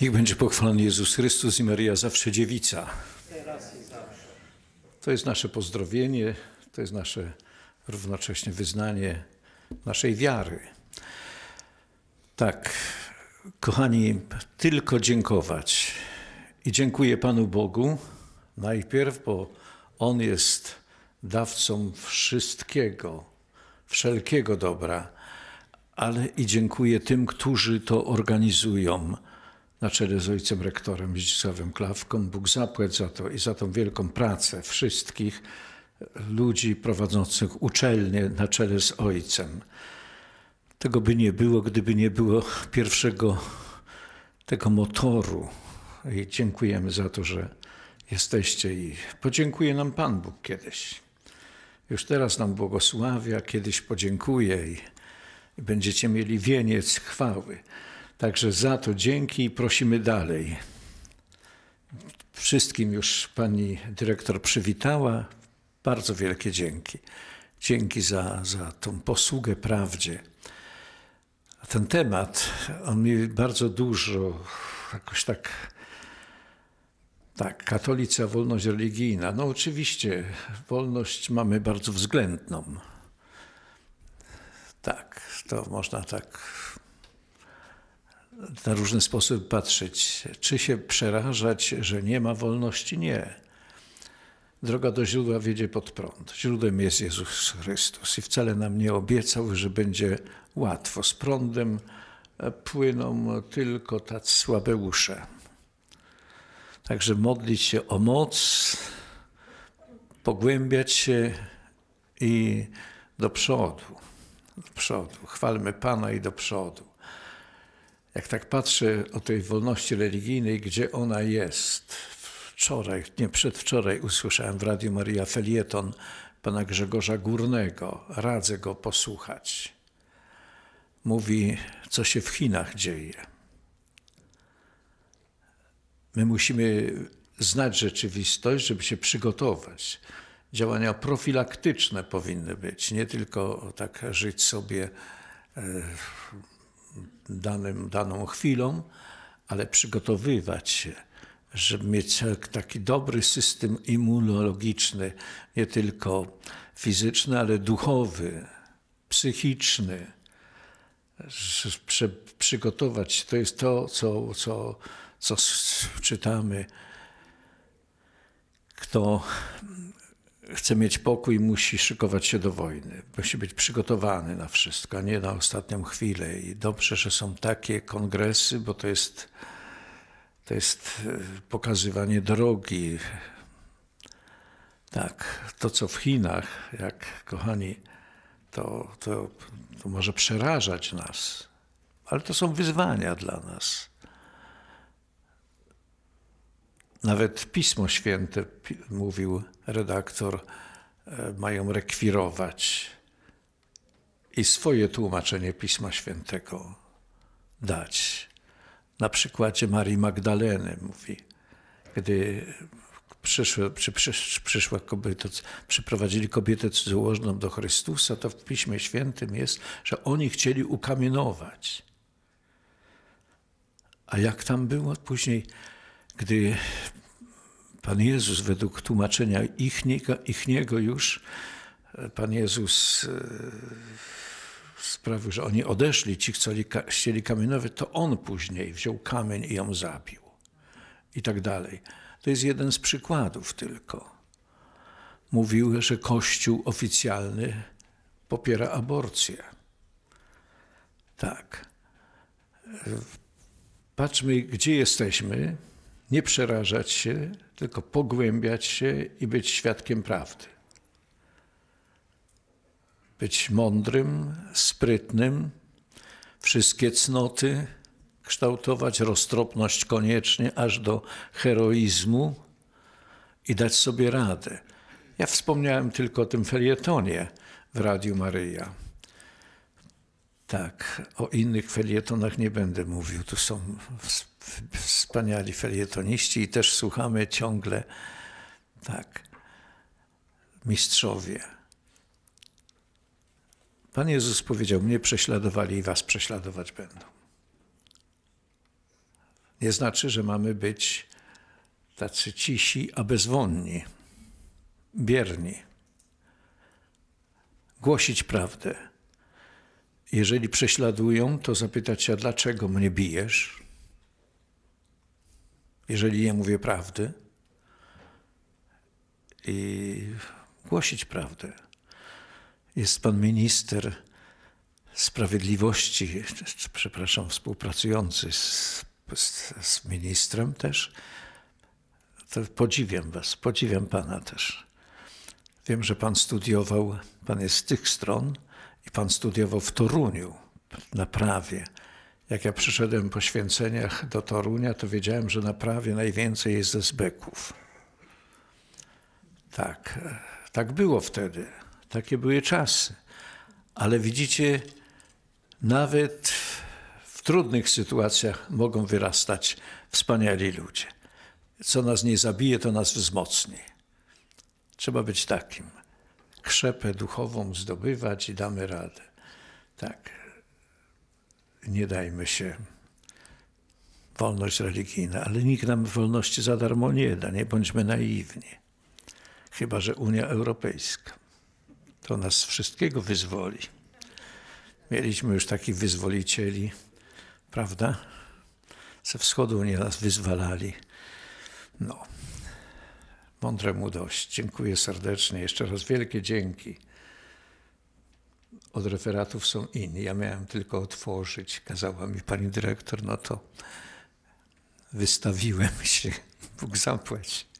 Niech będzie pochwalony Jezus Chrystus i Maria zawsze dziewica. To jest nasze pozdrowienie, to jest nasze równocześnie wyznanie naszej wiary. Tak, kochani, tylko dziękować. I dziękuję Panu Bogu najpierw, bo On jest dawcą wszystkiego, wszelkiego dobra, ale i dziękuję tym, którzy to organizują na czele z ojcem rektorem Zdzisławem Klawką. Bóg zapłać za to i za tą wielką pracę wszystkich ludzi prowadzących uczelnie na czele z ojcem. Tego by nie było, gdyby nie było pierwszego tego motoru. I dziękujemy za to, że jesteście i podziękuje nam Pan Bóg kiedyś. Już teraz nam błogosławia, kiedyś podziękuje i będziecie mieli wieniec chwały. Także za to dzięki i prosimy dalej. Wszystkim już pani dyrektor przywitała. Bardzo wielkie dzięki. Dzięki za, za tą posługę prawdzie. A ten temat, on mi bardzo dużo jakoś tak. Tak, katolica, wolność religijna. No oczywiście, wolność mamy bardzo względną. Tak, to można tak na różny sposób patrzeć. Czy się przerażać, że nie ma wolności? Nie. Droga do źródła wiedzie pod prąd. Źródłem jest Jezus Chrystus i wcale nam nie obiecał, że będzie łatwo. Z prądem płyną tylko tacy słabeusze. Także modlić się o moc, pogłębiać się i do przodu. Do przodu. Chwalmy Pana i do przodu jak tak patrzę o tej wolności religijnej, gdzie ona jest, wczoraj, nie przedwczoraj usłyszałem w Radiu Maria Felieton pana Grzegorza Górnego, radzę go posłuchać. Mówi, co się w Chinach dzieje. My musimy znać rzeczywistość, żeby się przygotować. Działania profilaktyczne powinny być, nie tylko tak żyć sobie e, danym, daną chwilą, ale przygotowywać się, żeby mieć taki dobry system immunologiczny, nie tylko fizyczny, ale duchowy, psychiczny. żeby przygotować się. To jest to, co, co, co czytamy. Kto chce mieć pokój, musi szykować się do wojny. Musi być przygotowany na wszystko, a nie na ostatnią chwilę. I dobrze, że są takie kongresy, bo to jest, to jest e, pokazywanie drogi. Tak, to co w Chinach, jak kochani, to, to, to może przerażać nas, ale to są wyzwania dla nas. Nawet Pismo Święte, mówił redaktor, e, mają rekwirować i swoje tłumaczenie Pisma Świętego dać. Na przykładzie Marii Magdaleny mówi, gdy przyszły, przy, przyszła kobieta, przyprowadzili kobietę cudzołożną do Chrystusa, to w Piśmie Świętym jest, że oni chcieli ukamienować. A jak tam było później? gdy Pan Jezus według tłumaczenia ich niego już, Pan Jezus e, sprawił, że oni odeszli, ci chcieli, chcieli kamienowy, to on później wziął kamień i ją zabił. I tak dalej. To jest jeden z przykładów tylko. Mówił, że Kościół oficjalny popiera aborcję. Tak. E, patrzmy, gdzie jesteśmy nie przerażać się, tylko pogłębiać się i być świadkiem prawdy. Być mądrym, sprytnym, wszystkie cnoty kształtować, roztropność koniecznie, aż do heroizmu i dać sobie radę. Ja wspomniałem tylko o tym felietonie w Radiu Maryja. Tak, o innych felietonach nie będę mówił. Tu są wspaniali felietoniści i też słuchamy ciągle, tak, mistrzowie. Pan Jezus powiedział, mnie prześladowali i was prześladować będą. Nie znaczy, że mamy być tacy cisi, a bezwonni, bierni. Głosić prawdę. Jeżeli prześladują, to zapytać się, dlaczego mnie bijesz? jeżeli nie mówię prawdy, i głosić prawdę. Jest pan minister sprawiedliwości, przepraszam, współpracujący z, z, z ministrem też. To podziwiam was, podziwiam pana też. Wiem, że pan studiował, pan jest z tych stron i pan studiował w Toruniu na prawie. Jak ja przyszedłem po święceniach do Torunia, to wiedziałem, że na prawie najwięcej jest ze zbeków. Tak, e, tak było wtedy. Takie były czasy. Ale widzicie, nawet w trudnych sytuacjach mogą wyrastać wspaniali ludzie. Co nas nie zabije, to nas wzmocni. Trzeba być takim. Krzepę duchową zdobywać i damy radę. Tak nie dajmy się. Wolność religijna, ale nikt nam wolności za darmo nie da, nie bądźmy naiwni. Chyba, że Unia Europejska. To nas wszystkiego wyzwoli. Mieliśmy już takich wyzwolicieli, prawda? Ze wschodu nie nas wyzwalali. No, mu dość. Dziękuję serdecznie. Jeszcze raz wielkie dzięki od referatów są inni. Ja miałem tylko otworzyć, kazała mi pani dyrektor, no to wystawiłem się. Bóg zapłaci.